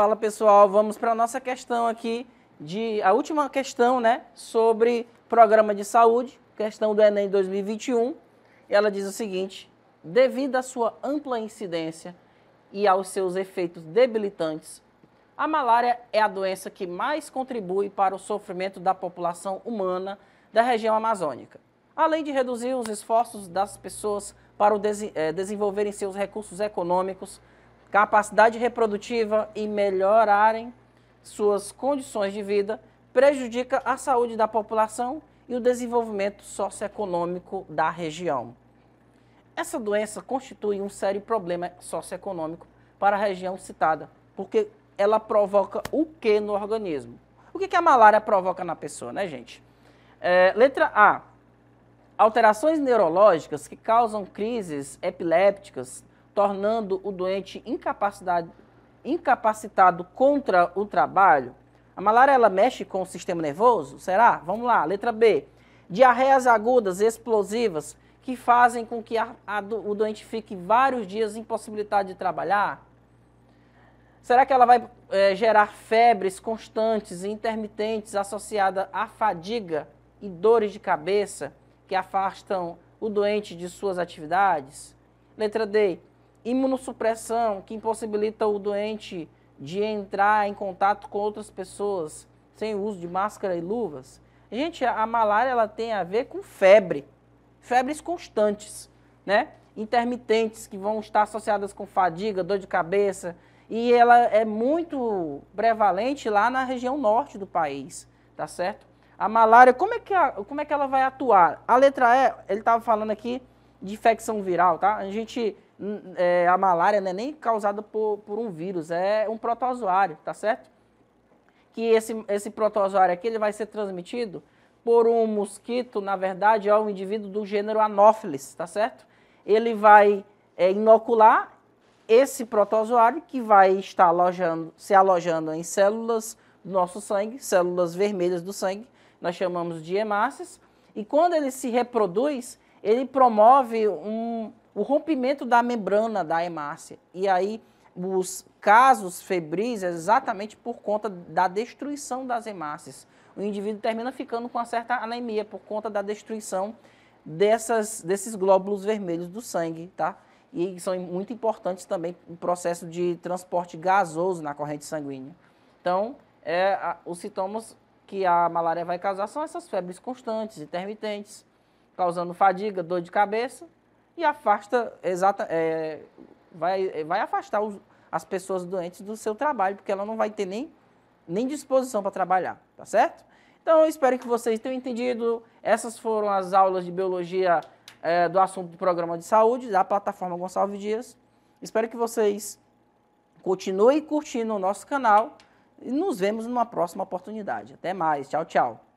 Fala pessoal, vamos para a nossa questão aqui, de a última questão, né, sobre programa de saúde, questão do Enem 2021. Ela diz o seguinte: devido à sua ampla incidência e aos seus efeitos debilitantes, a malária é a doença que mais contribui para o sofrimento da população humana da região amazônica, além de reduzir os esforços das pessoas para des eh, desenvolverem seus recursos econômicos capacidade reprodutiva e melhorarem suas condições de vida, prejudica a saúde da população e o desenvolvimento socioeconômico da região. Essa doença constitui um sério problema socioeconômico para a região citada, porque ela provoca o que no organismo? O que, que a malária provoca na pessoa, né, gente? É, letra A. Alterações neurológicas que causam crises epilépticas, tornando o doente incapacitado contra o trabalho? A malária ela mexe com o sistema nervoso? Será? Vamos lá, letra B. Diarreias agudas, explosivas, que fazem com que a, a, o doente fique vários dias impossibilitado de trabalhar? Será que ela vai é, gerar febres constantes e intermitentes associada à fadiga e dores de cabeça que afastam o doente de suas atividades? Letra D imunossupressão que impossibilita o doente de entrar em contato com outras pessoas sem o uso de máscara e luvas. Gente, a malária ela tem a ver com febre, febres constantes, né? Intermitentes que vão estar associadas com fadiga, dor de cabeça, e ela é muito prevalente lá na região norte do país, tá certo? A malária, como é que, a, como é que ela vai atuar? A letra E, ele estava falando aqui de infecção viral, tá? A gente é, a malária não é nem causada por, por um vírus, é um protozoário, tá certo? Que esse, esse protozoário aqui ele vai ser transmitido por um mosquito, na verdade, é um indivíduo do gênero Anopheles, tá certo? Ele vai é, inocular esse protozoário que vai estar alojando, se alojando em células do nosso sangue, células vermelhas do sangue, nós chamamos de hemácias, e quando ele se reproduz, ele promove um, o rompimento da membrana da hemácia. E aí os casos febris é exatamente por conta da destruição das hemácias. O indivíduo termina ficando com uma certa anemia por conta da destruição dessas, desses glóbulos vermelhos do sangue, tá? E são muito importantes também no processo de transporte gasoso na corrente sanguínea. Então, é, os sintomas que a malária vai causar são essas febres constantes, intermitentes, causando fadiga, dor de cabeça, e afasta exata, é, vai, é, vai afastar os, as pessoas doentes do seu trabalho, porque ela não vai ter nem, nem disposição para trabalhar, tá certo? Então eu espero que vocês tenham entendido. Essas foram as aulas de biologia é, do assunto do programa de saúde da plataforma Gonçalves Dias. Espero que vocês continuem curtindo o nosso canal e nos vemos numa próxima oportunidade. Até mais. Tchau, tchau.